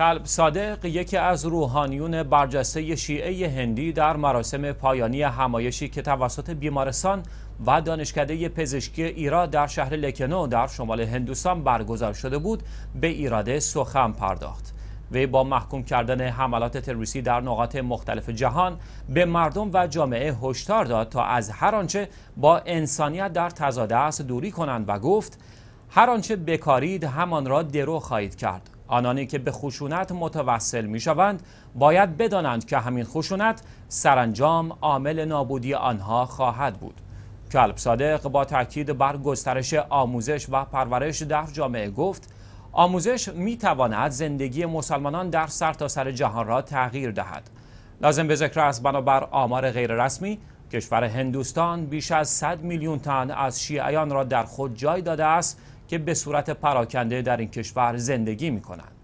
کلب صادق یکی از روحانیون برجسته شیعه هندی در مراسم پایانی همایشی که توسط بیمارستان و دانشکده پزشکی ایراد در شهر لکنو در شمال هندوستان برگزار شده بود به ایراده سخن پرداخت وی با محکوم کردن حملات تروریستی در نقاط مختلف جهان به مردم و جامعه هشدار داد تا از هر آنچه با انسانیت در تضاد است دوری کنند و گفت هر آنچه بکارید همان را درو خواهید کرد آنانی که به خشونت متوسل می شوند باید بدانند که همین خشونت سرانجام عامل نابودی آنها خواهد بود. کلب صادق با تاکید بر گسترش آموزش و پرورش در جامعه گفت آموزش می تواند زندگی مسلمانان در سرتاسر سر جهان را تغییر دهد. لازم به ذکر است بنابر آمار غیررسمی کشور هندوستان بیش از 100 میلیون تن از شیعیان را در خود جای داده است که به صورت پراکنده در این کشور زندگی می کنند.